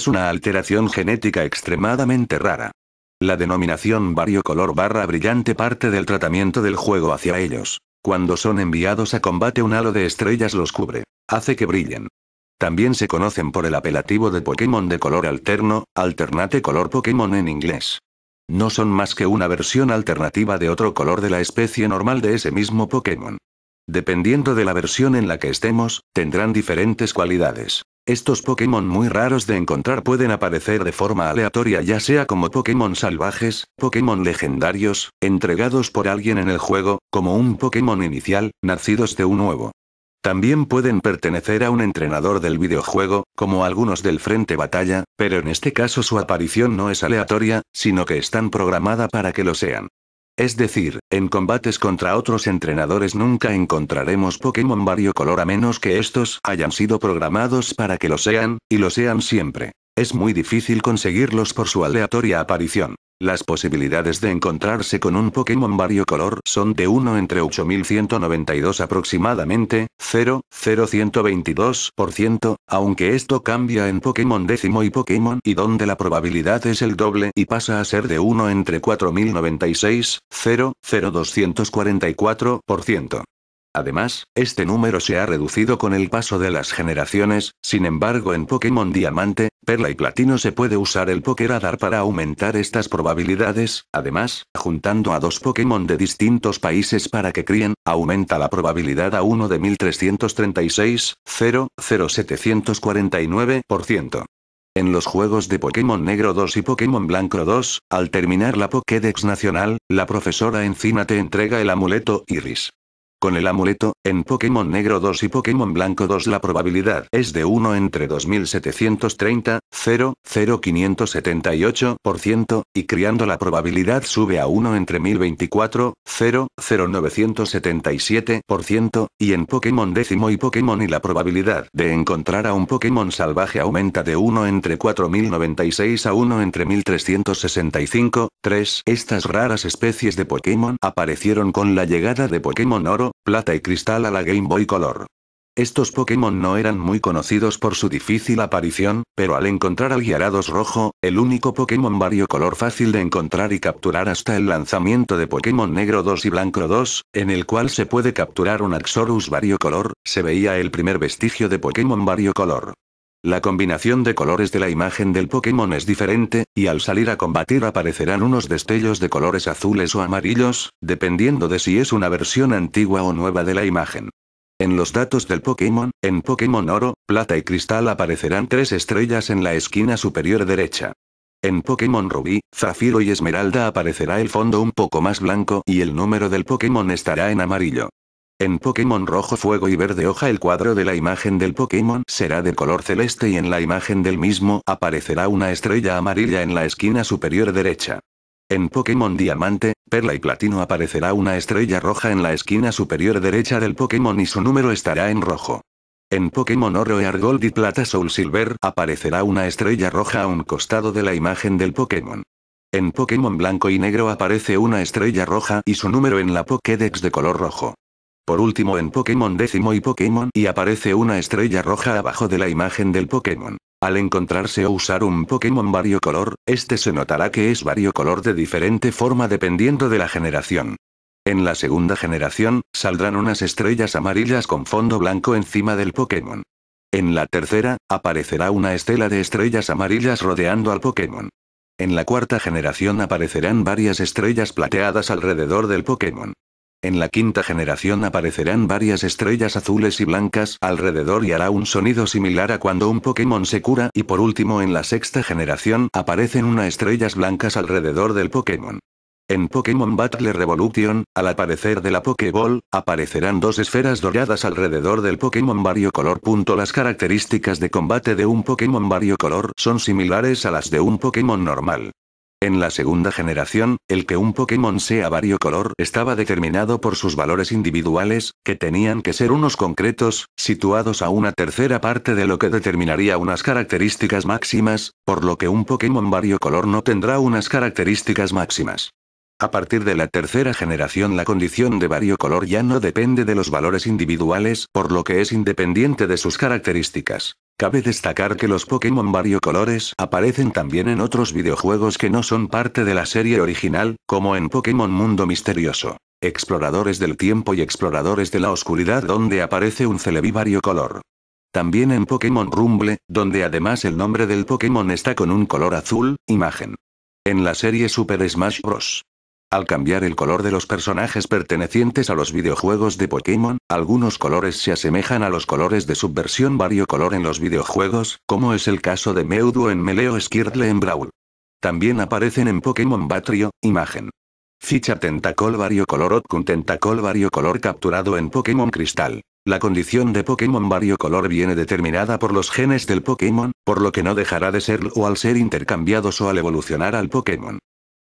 es una alteración genética extremadamente rara. La denominación variocolor barra brillante parte del tratamiento del juego hacia ellos. Cuando son enviados a combate un halo de estrellas los cubre, hace que brillen. También se conocen por el apelativo de Pokémon de color alterno, alternate color Pokémon en inglés. No son más que una versión alternativa de otro color de la especie normal de ese mismo Pokémon. Dependiendo de la versión en la que estemos, tendrán diferentes cualidades. Estos Pokémon muy raros de encontrar pueden aparecer de forma aleatoria ya sea como Pokémon salvajes, Pokémon legendarios, entregados por alguien en el juego, como un Pokémon inicial, nacidos de un nuevo. También pueden pertenecer a un entrenador del videojuego, como algunos del Frente Batalla, pero en este caso su aparición no es aleatoria, sino que están programada para que lo sean. Es decir, en combates contra otros entrenadores nunca encontraremos Pokémon vario color a menos que estos hayan sido programados para que lo sean, y lo sean siempre. Es muy difícil conseguirlos por su aleatoria aparición. Las posibilidades de encontrarse con un Pokémon vario color son de 1 entre 8192 aproximadamente, 0,0122%, aunque esto cambia en Pokémon décimo y Pokémon y donde la probabilidad es el doble y pasa a ser de 1 entre 4096, 0,0244%. Además, este número se ha reducido con el paso de las generaciones, sin embargo en Pokémon Diamante, Perla y Platino se puede usar el Radar para aumentar estas probabilidades, además, juntando a dos Pokémon de distintos países para que críen, aumenta la probabilidad a 1 de 1336, 0, En los juegos de Pokémon Negro 2 y Pokémon Blanco 2, al terminar la Pokédex Nacional, la profesora Encima te entrega el amuleto Iris. Con el amuleto, en Pokémon Negro 2 y Pokémon Blanco 2 la probabilidad es de 1 entre 2730, 0, y criando la probabilidad sube a 1 entre 1024, 0, y en Pokémon décimo y Pokémon y la probabilidad de encontrar a un Pokémon salvaje aumenta de 1 entre 4096 a 1 entre 1365, 3. Estas raras especies de Pokémon aparecieron con la llegada de Pokémon Oro, plata y cristal a la Game Boy Color. Estos Pokémon no eran muy conocidos por su difícil aparición, pero al encontrar al Gyarados rojo, el único Pokémon variocolor fácil de encontrar y capturar hasta el lanzamiento de Pokémon Negro 2 y Blanco 2, en el cual se puede capturar un Axorus color, se veía el primer vestigio de Pokémon Color. La combinación de colores de la imagen del Pokémon es diferente, y al salir a combatir aparecerán unos destellos de colores azules o amarillos, dependiendo de si es una versión antigua o nueva de la imagen. En los datos del Pokémon, en Pokémon Oro, Plata y Cristal aparecerán tres estrellas en la esquina superior derecha. En Pokémon Rubí, Zafiro y Esmeralda aparecerá el fondo un poco más blanco y el número del Pokémon estará en amarillo. En Pokémon rojo fuego y verde hoja el cuadro de la imagen del Pokémon será de color celeste y en la imagen del mismo aparecerá una estrella amarilla en la esquina superior derecha. En Pokémon diamante, perla y platino aparecerá una estrella roja en la esquina superior derecha del Pokémon y su número estará en rojo. En Pokémon oro y argold y plata soul silver aparecerá una estrella roja a un costado de la imagen del Pokémon. En Pokémon blanco y negro aparece una estrella roja y su número en la Pokédex de color rojo. Por último en Pokémon décimo y Pokémon y aparece una estrella roja abajo de la imagen del Pokémon. Al encontrarse o usar un Pokémon variocolor, este se notará que es variocolor de diferente forma dependiendo de la generación. En la segunda generación, saldrán unas estrellas amarillas con fondo blanco encima del Pokémon. En la tercera, aparecerá una estela de estrellas amarillas rodeando al Pokémon. En la cuarta generación aparecerán varias estrellas plateadas alrededor del Pokémon. En la quinta generación aparecerán varias estrellas azules y blancas alrededor y hará un sonido similar a cuando un Pokémon se cura y por último en la sexta generación aparecen unas estrellas blancas alrededor del Pokémon. En Pokémon Battle Revolution, al aparecer de la Pokéball, aparecerán dos esferas doradas alrededor del Pokémon Vario Color. Las características de combate de un Pokémon color son similares a las de un Pokémon normal. En la segunda generación, el que un Pokémon sea variocolor estaba determinado por sus valores individuales, que tenían que ser unos concretos, situados a una tercera parte de lo que determinaría unas características máximas, por lo que un Pokémon variocolor no tendrá unas características máximas. A partir de la tercera generación la condición de color ya no depende de los valores individuales, por lo que es independiente de sus características. Cabe destacar que los Pokémon variocolores aparecen también en otros videojuegos que no son parte de la serie original, como en Pokémon Mundo Misterioso. Exploradores del Tiempo y Exploradores de la Oscuridad donde aparece un Celebi variocolor. También en Pokémon Rumble, donde además el nombre del Pokémon está con un color azul, imagen. En la serie Super Smash Bros. Al cambiar el color de los personajes pertenecientes a los videojuegos de Pokémon, algunos colores se asemejan a los colores de subversión variocolor en los videojuegos, como es el caso de Meudo en Meleo Skirtle en Brawl. También aparecen en Pokémon Batrio, imagen. Ficha Tentacol variocolor Otkun Tentacol variocolor capturado en Pokémon Cristal. La condición de Pokémon Vario Color viene determinada por los genes del Pokémon, por lo que no dejará de serlo al ser intercambiados o al evolucionar al Pokémon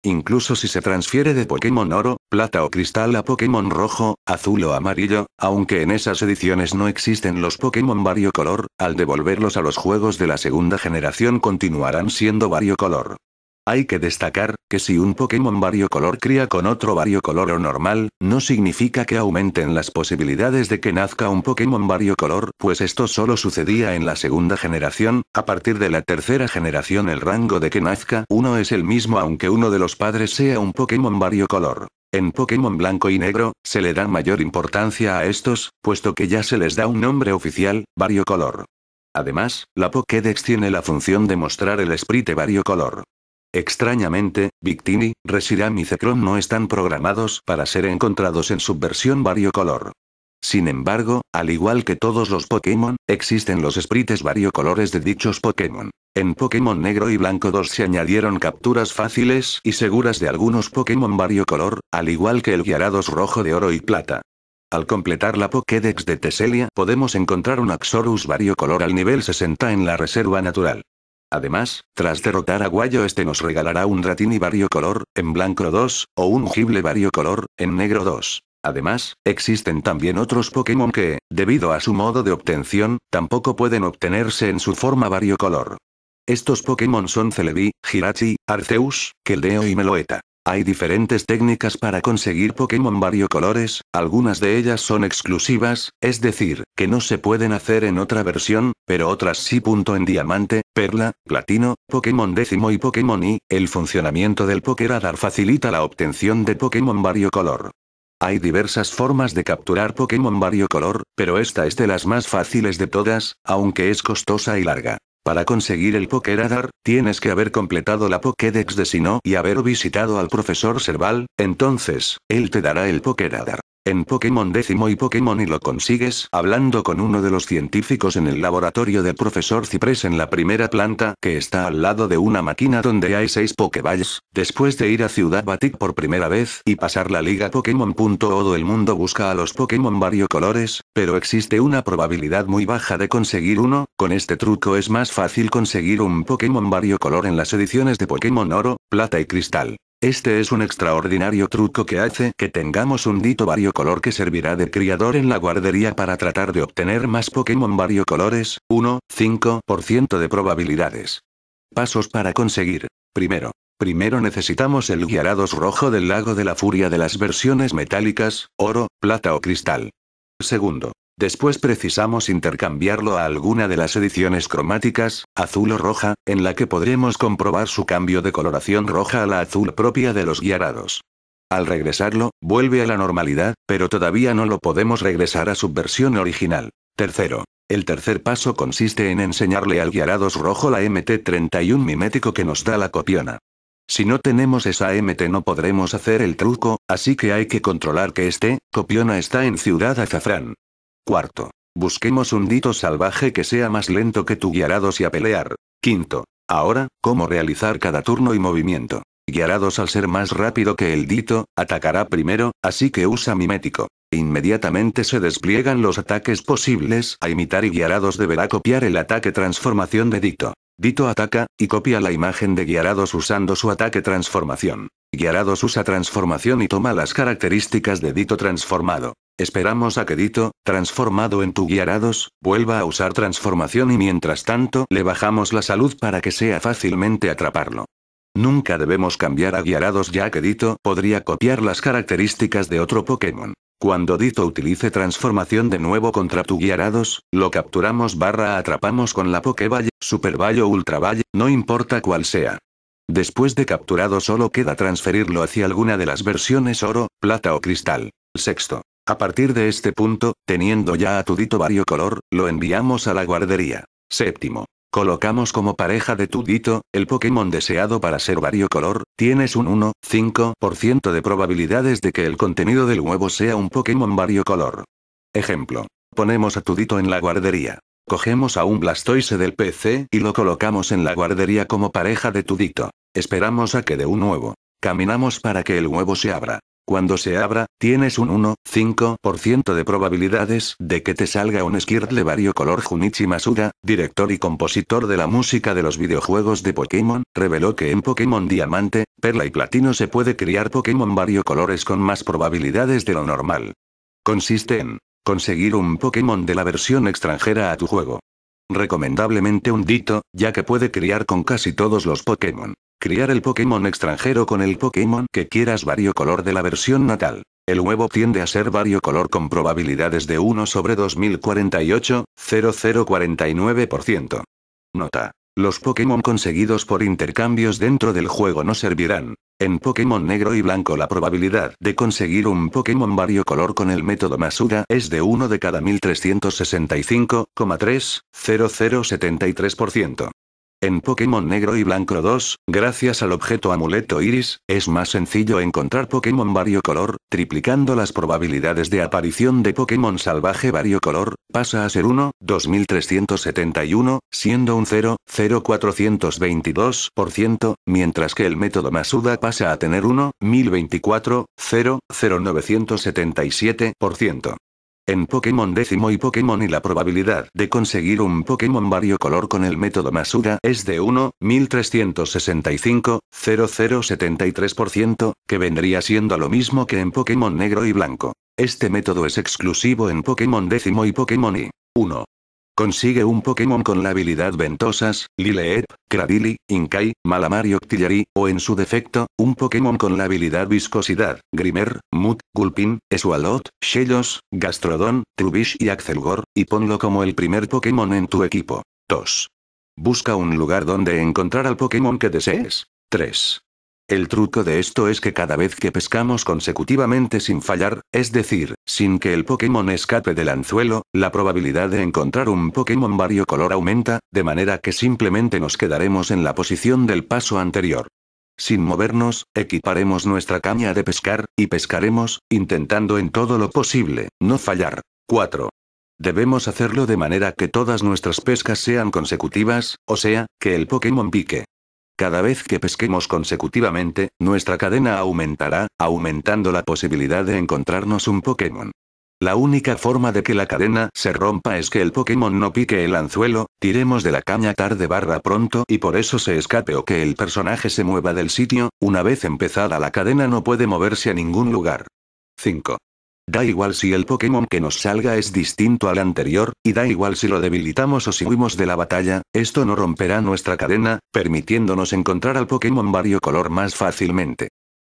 incluso si se transfiere de Pokémon Oro, Plata o Cristal a Pokémon Rojo, Azul o Amarillo, aunque en esas ediciones no existen los Pokémon Color, al devolverlos a los juegos de la segunda generación continuarán siendo variocolor. Hay que destacar, que si un Pokémon variocolor cría con otro variocolor o normal, no significa que aumenten las posibilidades de que nazca un Pokémon variocolor, pues esto solo sucedía en la segunda generación, a partir de la tercera generación el rango de que nazca uno es el mismo aunque uno de los padres sea un Pokémon variocolor. En Pokémon blanco y negro, se le da mayor importancia a estos, puesto que ya se les da un nombre oficial, variocolor. Además, la Pokédex tiene la función de mostrar el sprite variocolor. Extrañamente, Victini, Resiram y Zekrom no están programados para ser encontrados en subversión versión variocolor. Sin embargo, al igual que todos los Pokémon, existen los sprites variocolores de dichos Pokémon. En Pokémon Negro y Blanco 2 se añadieron capturas fáciles y seguras de algunos Pokémon variocolor, al igual que el Gyarados rojo de oro y plata. Al completar la Pokédex de Teselia podemos encontrar un Axorus variocolor al nivel 60 en la reserva natural. Además, tras derrotar a Guayo este nos regalará un ratini color en blanco 2, o un gible color en negro 2. Además, existen también otros Pokémon que, debido a su modo de obtención, tampoco pueden obtenerse en su forma variocolor. Estos Pokémon son Celebi, Girachi, Arceus, Keldeo y Meloeta. Hay diferentes técnicas para conseguir Pokémon colores, algunas de ellas son exclusivas, es decir, que no se pueden hacer en otra versión, pero otras sí. Punto en diamante, perla, platino, Pokémon décimo y Pokémon Y, el funcionamiento del Pokeradar facilita la obtención de Pokémon color. Hay diversas formas de capturar Pokémon color, pero esta es de las más fáciles de todas, aunque es costosa y larga. Para conseguir el Pokeradar, tienes que haber completado la Pokédex de Sino y haber visitado al profesor Serval, entonces, él te dará el Pokeradar en Pokémon décimo y Pokémon y lo consigues hablando con uno de los científicos en el laboratorio del profesor Ciprés en la primera planta que está al lado de una máquina donde hay seis Pokéballs, después de ir a Ciudad Batik por primera vez y pasar la liga Pokémon. O el mundo busca a los Pokémon variocolores, pero existe una probabilidad muy baja de conseguir uno, con este truco es más fácil conseguir un Pokémon variocolor en las ediciones de Pokémon Oro, Plata y Cristal. Este es un extraordinario truco que hace que tengamos un dito variocolor que servirá de criador en la guardería para tratar de obtener más Pokémon variocolores, 1, 5% de probabilidades. Pasos para conseguir. Primero. Primero necesitamos el guiarados rojo del lago de la furia de las versiones metálicas, oro, plata o cristal. Segundo. Después precisamos intercambiarlo a alguna de las ediciones cromáticas, azul o roja, en la que podremos comprobar su cambio de coloración roja a la azul propia de los guiarados. Al regresarlo, vuelve a la normalidad, pero todavía no lo podemos regresar a su versión original. Tercero. El tercer paso consiste en enseñarle al guiarados rojo la MT-31 mimético que nos da la copiona. Si no tenemos esa MT no podremos hacer el truco, así que hay que controlar que este, copiona está en Ciudad Azafrán. Cuarto. Busquemos un dito salvaje que sea más lento que tu guiarados y a pelear. Quinto. Ahora, cómo realizar cada turno y movimiento. Guiarados al ser más rápido que el dito, atacará primero, así que usa mimético. Inmediatamente se despliegan los ataques posibles a imitar y guiarados deberá copiar el ataque transformación de dito. Dito ataca, y copia la imagen de Guiarados usando su ataque transformación. Guiarados usa transformación y toma las características de Dito transformado. Esperamos a que Dito, transformado en tu guiarados, vuelva a usar transformación y mientras tanto le bajamos la salud para que sea fácilmente atraparlo. Nunca debemos cambiar a guiarados ya que Dito podría copiar las características de otro Pokémon. Cuando Dito utilice transformación de nuevo contra tu guiarados, lo capturamos barra atrapamos con la Pokeball, Superball o Ultraball, no importa cuál sea. Después de capturado solo queda transferirlo hacia alguna de las versiones oro, plata o cristal. Sexto. A partir de este punto, teniendo ya a Tudito variocolor, lo enviamos a la guardería. Séptimo. Colocamos como pareja de Tudito, el Pokémon deseado para ser variocolor, tienes un 1,5% de probabilidades de que el contenido del huevo sea un Pokémon variocolor. Ejemplo. Ponemos a Tudito en la guardería. Cogemos a un Blastoise del PC y lo colocamos en la guardería como pareja de Tudito. Esperamos a que dé un huevo. Caminamos para que el huevo se abra. Cuando se abra, tienes un 1,5% de probabilidades de que te salga un Skirtle color Junichi Masuda, director y compositor de la música de los videojuegos de Pokémon, reveló que en Pokémon Diamante, Perla y Platino se puede criar Pokémon colores con más probabilidades de lo normal. Consiste en conseguir un Pokémon de la versión extranjera a tu juego. Recomendablemente un dito, ya que puede criar con casi todos los Pokémon. Criar el Pokémon extranjero con el Pokémon que quieras color de la versión natal. El huevo tiende a ser variocolor con probabilidades de 1 sobre 2048, 0049%. Nota. Los Pokémon conseguidos por intercambios dentro del juego no servirán. En Pokémon negro y blanco la probabilidad de conseguir un Pokémon variocolor con el método Masuda es de 1 de cada ciento. En Pokémon Negro y Blanco 2, gracias al objeto Amuleto Iris, es más sencillo encontrar Pokémon Vario Color, triplicando las probabilidades de aparición de Pokémon salvaje Color pasa a ser 1, 2371, siendo un 0, mientras que el método Masuda pasa a tener 1, 1024, 0, en Pokémon décimo y Pokémon y la probabilidad de conseguir un Pokémon vario color con el método Masuda es de 1, 1365, que vendría siendo lo mismo que en Pokémon negro y blanco. Este método es exclusivo en Pokémon décimo y Pokémon y 1. Consigue un Pokémon con la habilidad Ventosas, Lileep, Cradily, Inkai, Malamar y Octillery, o en su defecto, un Pokémon con la habilidad Viscosidad, Grimer, Mut, Gulpin, Eswalot, Shellos, Gastrodon, Trubish y Axelgor, y ponlo como el primer Pokémon en tu equipo. 2. Busca un lugar donde encontrar al Pokémon que desees. 3. El truco de esto es que cada vez que pescamos consecutivamente sin fallar, es decir, sin que el Pokémon escape del anzuelo, la probabilidad de encontrar un Pokémon color aumenta, de manera que simplemente nos quedaremos en la posición del paso anterior. Sin movernos, equiparemos nuestra caña de pescar, y pescaremos, intentando en todo lo posible, no fallar. 4. Debemos hacerlo de manera que todas nuestras pescas sean consecutivas, o sea, que el Pokémon pique. Cada vez que pesquemos consecutivamente, nuestra cadena aumentará, aumentando la posibilidad de encontrarnos un Pokémon. La única forma de que la cadena se rompa es que el Pokémon no pique el anzuelo, tiremos de la caña tarde barra pronto y por eso se escape o que el personaje se mueva del sitio, una vez empezada la cadena no puede moverse a ningún lugar. 5. Da igual si el Pokémon que nos salga es distinto al anterior, y da igual si lo debilitamos o si huimos de la batalla, esto no romperá nuestra cadena, permitiéndonos encontrar al Pokémon variocolor más fácilmente.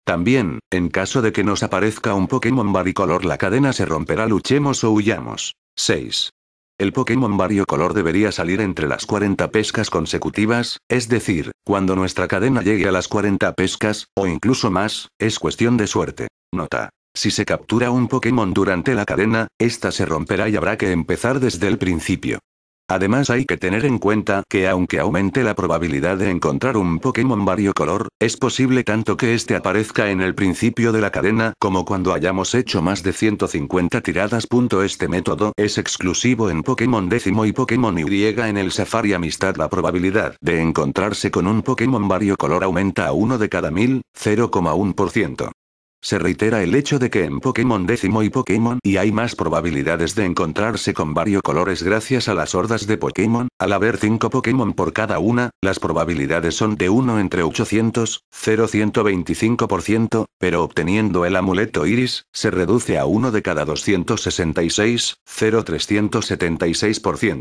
También, en caso de que nos aparezca un Pokémon varicolor la cadena se romperá luchemos o huyamos. 6. El Pokémon variocolor debería salir entre las 40 pescas consecutivas, es decir, cuando nuestra cadena llegue a las 40 pescas, o incluso más, es cuestión de suerte. Nota. Si se captura un Pokémon durante la cadena, esta se romperá y habrá que empezar desde el principio. Además hay que tener en cuenta que aunque aumente la probabilidad de encontrar un Pokémon variocolor, es posible tanto que este aparezca en el principio de la cadena como cuando hayamos hecho más de 150 tiradas. Este método es exclusivo en Pokémon décimo y Pokémon Y en el Safari Amistad. La probabilidad de encontrarse con un Pokémon variocolor aumenta a 1 de cada 1000, 0,1%. Se reitera el hecho de que en Pokémon décimo y Pokémon y hay más probabilidades de encontrarse con varios colores gracias a las hordas de Pokémon, al haber 5 Pokémon por cada una, las probabilidades son de 1 entre 800, 0,125%, pero obteniendo el amuleto Iris, se reduce a 1 de cada 266, 0,376%.